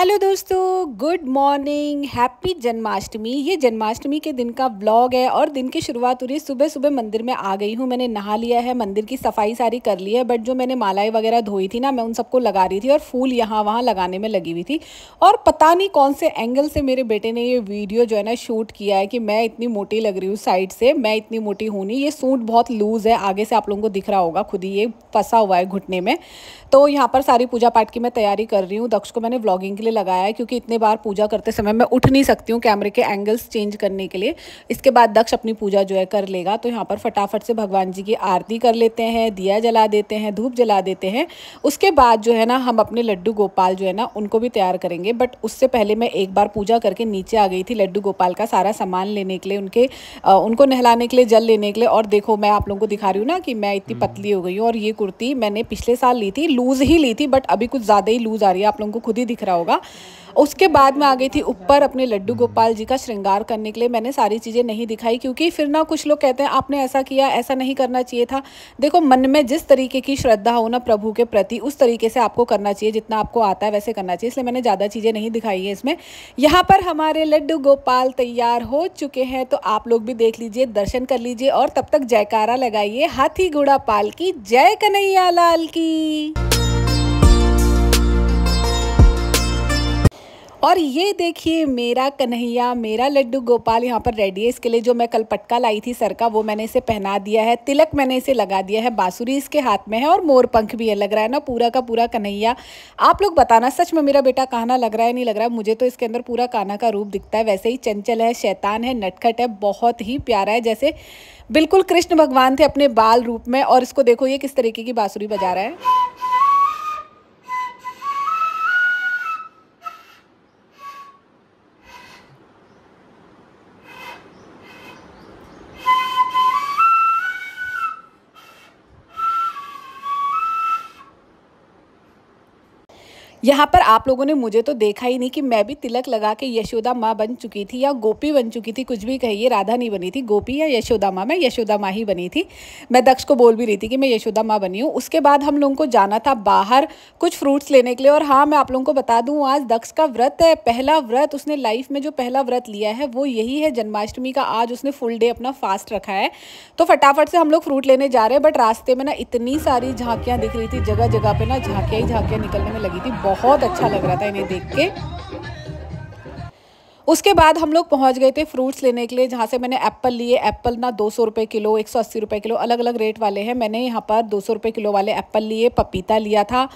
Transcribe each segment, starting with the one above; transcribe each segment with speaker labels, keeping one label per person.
Speaker 1: Hello दोस्तों good morning happy Janmashtami ये जन्माष्टमी के दिन का व्लॉग है और दिन की शुरुआत हो रही है सुबह सुबह मंदिर में आ गई हूँ मैंने नहा लिया है मंदिर की सफाई सारी कर ली है बट जो मैंने मालाएं वगैरह धोई थी ना मैं उन सबको लगा रही थी और फूल यहाँ वहाँ लगाने में लगी हुई थी और पता नहीं कौन से एंगल से मेरे बेटे ने ये वीडियो जो है ना शूट किया है कि मैं इतनी मोटी लग रही हूँ साइड से मैं इतनी मोटी हूँ नहीं ये सूट बहुत लूज़ है आगे से आप लोगों को दिख रहा होगा खुद ही ये फंसा हुआ है घुटने में तो यहाँ पर सारी पूजा पाठ की मैं तैयारी कर रही हूँ दक्ष को मैंने ब्लॉगिंग के लिए इसलिए लगाया है क्योंकि इतने बार पूजा करते समय मैं उठ नहीं सकती हूँ कैमरे के एंगल्स चेंज करने के लिए इसके बाद दक्ष अपनी पूजा जो है कर लेगा तो यहाँ पर फटाफट से भगवान जी की आरती कर लेते हैं दिया जला देते हैं धूप जला देते हैं उसके बाद जो है ना हम अपने लड्डू गोपाल जो है ना उनको भी तैयार करेंगे बट उससे पहले मैं एक बार पूजा करके नीचे आ गई थी लड्डू गोपाल का सारा सामान लेने के लिए उनके उनको नहलाने के लिए जल लेने के लिए और देखो मैं आप लोगों को दिखा रही हूँ ना कि मैं इतनी हम्म। पतली हो गई हूँ और ये कुर्ती मैंने पिछले साल ली थी लूज़ ही ली थी बट अभी कुछ ज़्यादा ही लूज़ आ रही है आप लोगों को खुद ही दिख रहा होगा उसके बाद मैं आ गई थी ऊपर अपने लड्डू गोपाल जी का श्रृंगार करने के लिए मैंने सारी चीज़ें नहीं दिखाई क्योंकि फिर ना कुछ लोग कहते हैं आपने ऐसा किया ऐसा नहीं करना चाहिए था देखो मन में जिस तरीके की श्रद्धा हो ना प्रभु के प्रति उस तरीके से आपको करना चाहिए जितना आपको आता है वैसे करना चाहिए इसलिए मैंने ज़्यादा चीज़ें नहीं दिखाई है इसमें यहाँ पर हमारे लड्डू गोपाल तैयार हो चुके हैं तो आप लोग भी देख लीजिए दर्शन कर लीजिए और तब तक जयकारा लगाइए हाथी घोड़ा पाल की जय कन्हैया लाल की और ये देखिए मेरा कन्हैया मेरा लड्डू गोपाल यहाँ पर रेडी है इसके लिए जो मैं कल पटका लाई थी सर का वो मैंने इसे पहना दिया है तिलक मैंने इसे लगा दिया है बाँसुरी इसके हाथ में है और मोर पंख भी है लग रहा है ना पूरा का पूरा कन्हैया आप लोग बताना सच में मेरा बेटा कहना लग रहा है नहीं लग रहा है मुझे तो इसके अंदर पूरा काना का रूप दिखता है वैसे ही चंचल है शैतान है नटखट है बहुत ही प्यारा है जैसे बिल्कुल कृष्ण भगवान थे अपने बाल रूप में और इसको देखो ये किस तरीके की बाँसुरी बजा रहा है यहाँ पर आप लोगों ने मुझे तो देखा ही नहीं कि मैं भी तिलक लगा के यशोदा माँ बन चुकी थी या गोपी बन चुकी थी कुछ भी कहिए राधा नहीं बनी थी गोपी या यशोदा माँ मैं यशोदा माँ ही बनी थी मैं दक्ष को बोल भी रही थी कि मैं यशोदा माँ बनी हूँ उसके बाद हम लोगों को जाना था बाहर कुछ फ्रूट्स लेने के लिए और हाँ मैं आप लोगों को बता दूँ आज दक्ष का व्रत है पहला व्रत उसने लाइफ में जो पहला व्रत लिया है वो यही है जन्माष्टमी का आज उसने फुल डे अपना फास्ट रखा है तो फटाफट से हम लोग फ्रूट लेने जा रहे हैं बट रास्ते में ना इतनी सारी झांकियाँ दिख रही थी जगह जगह पर ना झांकियाँ ही झांकियाँ निकलने में लगी थी बहुत अच्छा लग रहा था इन्हें देख के उसके बाद हम लोग पहुंच गए थे फ्रूट्स लेने के लिए जहाँ से मैंने एप्पल लिए एप्पल ना दो सौ रुपये किलो एक सौ अस्सी रुपये किलो अलग अलग रेट वाले हैं मैंने यहाँ पर दो सौ रुपये किलो वाले एप्पल लिए पपीता लिया था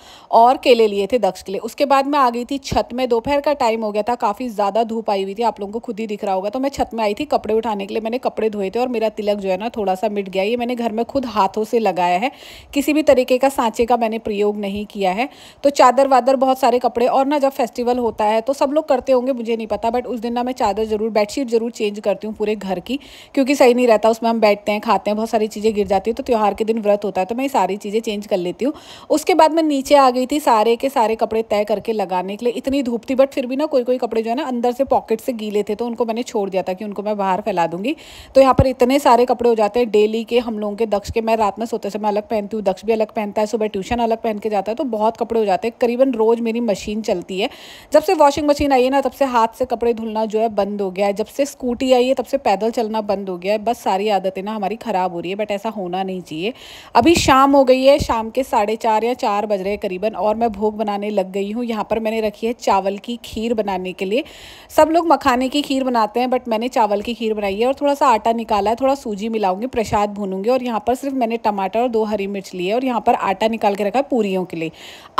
Speaker 1: और केले लिए थे दक्ष के लिए उसके बाद मैं आ गई थी छत में दोपहर का टाइम हो गया था काफ़ी ज़्यादा धूप आई हुई थी आप लोगों को खुद ही दिख रहा होगा तो मैं छत में आई थी कपड़े उठाने के लिए मैंने कपड़े धोए थे और मेरा तिलक जो है ना थोड़ा सा मिट गया ये मैंने घर में खुद हाथों से लगाया है किसी भी तरीके का सांचे का मैंने प्रयोग नहीं किया है तो चादर वादर बहुत सारे कपड़े और ना जब फेस्टिवल होता है तो सब लोग करते होंगे मुझे नहीं पता बट उस दिन ना मैं चादर ज़रूर बेडशीट ज़रूर चेंज करती हूँ पूरे घर की क्योंकि सही नहीं रहता उसमें हम बैठते हैं खाते हैं बहुत सारी चीज़ें गिर जाती है तो त्यौहार के दिन व्रत होता है तो मैं सारी चीज़ें चेंज कर लेती हूँ उसके बाद मैं नीचे आ गई थी सारे के सारे कपड़े तय करके लगाने के लिए इतनी धूप थी बट फिर भी ना कोई कोई कपड़े जो है ना अंदर से पॉकेट से गीले थे तो उनको मैंने छोड़ दिया था कि उनको मैं बाहर फैला दूंगी तो यहाँ पर इतने सारे कपड़े हो जाते हैं डेली के हम लोगों के दक्ष के मैं रात में सोते समय अलग पहनती हूँ दक्ष भी अलग पहनता है सुबह ट्यूशन अलग पहन के जाता है तो बहुत कपड़े हो जाते हैं करीबन रोज़ मेरी मशीन चलती है जब से वॉशिंग मशीन आई है ना तब से हाथ से कपड़े धुलना जो है बंद हो गया है जब से स्कूटी आई है तब से पैदल चलना बंद हो गया है बस सारी आदतें ना हमारी ख़राब हो रही है बट ऐसा होना नहीं चाहिए अभी शाम हो गई है शाम के साढ़े चार या चार बज रहे करीबन और मैं भोग बनाने लग गई हूँ यहाँ पर मैंने रखी है चावल की खीर बनाने के लिए सब लोग मखाने की खीर बनाते हैं बट मैंने चावल की खीर बनाई है और थोड़ा सा आटा निकाला है थोड़ा सूजी मिलाऊंगी प्रसाद भूनूंगी और यहाँ पर सिर्फ मैंने टमाटर और दो हरी मिर्च लिए और यहाँ पर आटा निकाल के रखा है पूरी के लिए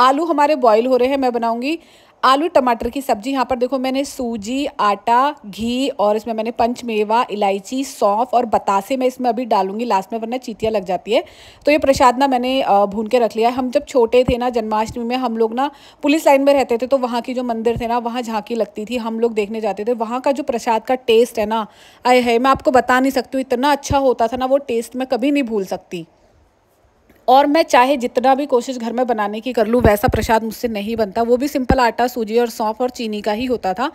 Speaker 1: आलू हमारे बॉयल हो रहे हैं मैं बनाऊँगी आलू टमाटर की सब्जी यहाँ पर देखो मैंने सूजी आटा घी और इसमें मैंने पंचमेवा इलायची सौंफ और बतासे मैं इसमें अभी डालूंगी लास्ट में वरना चीतियाँ लग जाती है तो ये प्रसाद ना मैंने भून के रख लिया है हम जब छोटे थे ना जन्माष्टमी में हम लोग ना पुलिस लाइन में रहते थे तो वहाँ की जो मंदिर थे ना वहाँ झांकी लगती थी हम लोग देखने जाते थे वहाँ का जो प्रसाद का टेस्ट है ना आए है मैं आपको बता नहीं सकती हूँ इतना अच्छा होता था ना वो टेस्ट मैं कभी नहीं भूल सकती और मैं चाहे जितना भी कोशिश घर में बनाने की कर लूँ वैसा प्रसाद मुझसे नहीं बनता वो भी सिंपल आटा सूजी और सौंफ और चीनी का ही होता था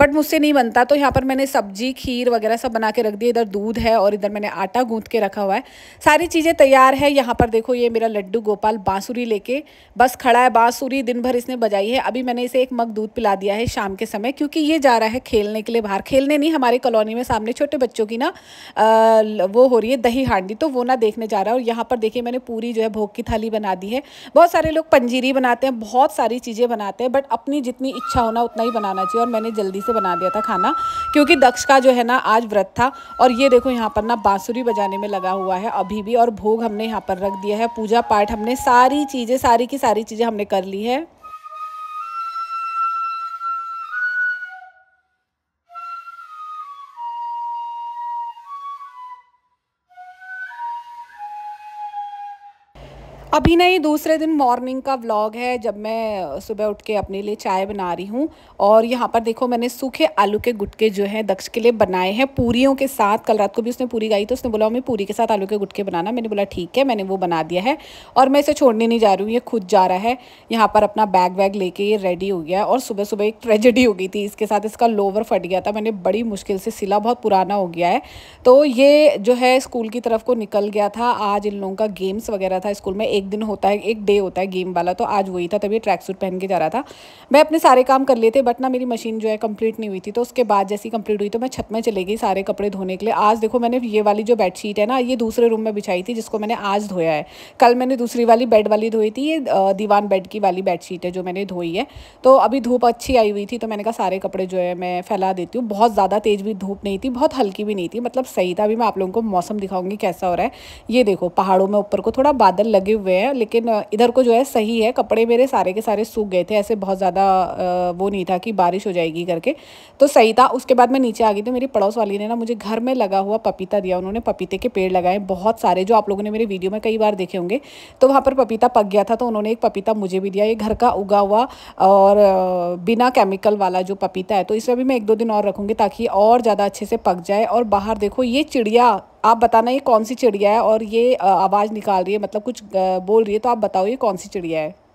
Speaker 1: बट मुझसे नहीं बनता तो यहाँ पर मैंने सब्जी खीर वगैरह सब बना के रख दिया इधर दूध है और इधर मैंने आटा गूंथ के रखा हुआ है सारी चीज़ें तैयार है यहाँ पर देखो ये मेरा लड्डू गोपाल बाँसुरी लेके बस खड़ा है बाँसुरी दिन भर इसने बजाई है अभी मैंने इसे एक मग दूध पिला दिया है शाम के समय क्योंकि ये जा रहा है खेलने के लिए बाहर खेलने नहीं हमारे कॉलोनी में सामने छोटे बच्चों की ना वो हो रही है दही हांडी तो वो ना देखने जा रहा है और यहाँ पर देखिए मैंने पूरी पूरी जो है भोग की थाली बना दी है बहुत सारे लोग पंजीरी बनाते हैं बहुत सारी चीज़ें बनाते हैं बट अपनी जितनी इच्छा होना उतना ही बनाना चाहिए और मैंने जल्दी से बना दिया था खाना क्योंकि दक्ष का जो है ना आज व्रत था और ये देखो यहाँ पर ना बाँसुरी बजाने में लगा हुआ है अभी भी और भोग हमने यहाँ पर रख दिया है पूजा पाठ हमने सारी चीज़ें सारी की सारी चीज़ें हमने कर ली है अभी नहीं दूसरे दिन मॉर्निंग का व्लॉग है जब मैं सुबह उठ के अपने लिए चाय बना रही हूँ और यहाँ पर देखो मैंने सूखे आलू के गुटके जो हैं दक्ष के लिए बनाए हैं पूरियों के साथ कल रात को भी उसने पूरी गाई तो उसने बोला मैं पूरी के साथ आलू के गुटके बनाना मैंने बोला ठीक है मैंने वो बना दिया है और मैं इसे छोड़ने नहीं जा रही हूँ ये खुद जा रहा है यहाँ पर अपना बैग वैग लेके ये रेडी हो गया और सुबह सुबह एक ट्रेजेडी हो गई थी इसके साथ इसका लोवर फट गया था मैंने बड़ी मुश्किल से सिला बहुत पुराना हो गया है तो ये जो है स्कूल की तरफ को निकल गया था आज इन लोगों का गेम्स वगैरह था स्कूल में एक एक दिन होता है एक डे होता है गेम वाला तो आज वही था तभी ट्रैक सूट पहन के जा रहा था मैं अपने सारे काम कर लेते बट ना मेरी मशीन जो है कंप्लीट नहीं हुई थी तो उसके बाद जैसी कंप्लीट हुई तो मैं छत में चले गई सारे कपड़े धोने के लिए आज देखो मैंने ये वाली जो बेडशीट है ना ये दूसरे रूम में बिछाई थी जिसको मैंने आज धोया है कल मैंने दूसरी वाली बेड वाली धोई थी ये दीवान बेड की वाली बेडशीट है जो मैंने धोई है तो अभी धूप अच्छी आई हुई थी तो मैंने कहा सारे कपड़े जो है मैं फैला देती हूँ बहुत ज़्यादा तेज़ भी धूप नहीं थी बहुत हल्की भी नहीं थी मतलब सही था अभी मैं आप लोगों को मौसम दिखाऊंगी कैसा हो रहा है ये देखो पहाड़ों में ऊपर को थोड़ा बादल लगे हुए हैं लेकिन इधर को जो है सही है कपड़े मेरे सारे के सारे सूख गए थे ऐसे बहुत ज़्यादा वो नहीं था कि बारिश हो जाएगी करके तो सही था उसके बाद मैं नीचे आ गई तो मेरी पड़ोस वाली ने ना मुझे घर में लगा हुआ पपीता दिया उन्होंने पपीते के पेड़ लगाए बहुत सारे जो आप लोगों ने मेरे वीडियो में कई बार देखे होंगे तो वहाँ पर पपीता पक गया था तो उन्होंने एक पपीता मुझे भी दिया ये घर का उगा हुआ और बिना केमिकल वाला जो पपीता है तो इसमें भी मैं एक दो दिन और रखूँगी ताकि और ज़्यादा अच्छे से पक जाए और बाहर देखो ये चिड़िया आप बताना ये कौन सी चिड़िया है और ये आवाज़ निकाल रही है मतलब कुछ बोल रही है तो आप बताओ ये कौन सी चिड़िया है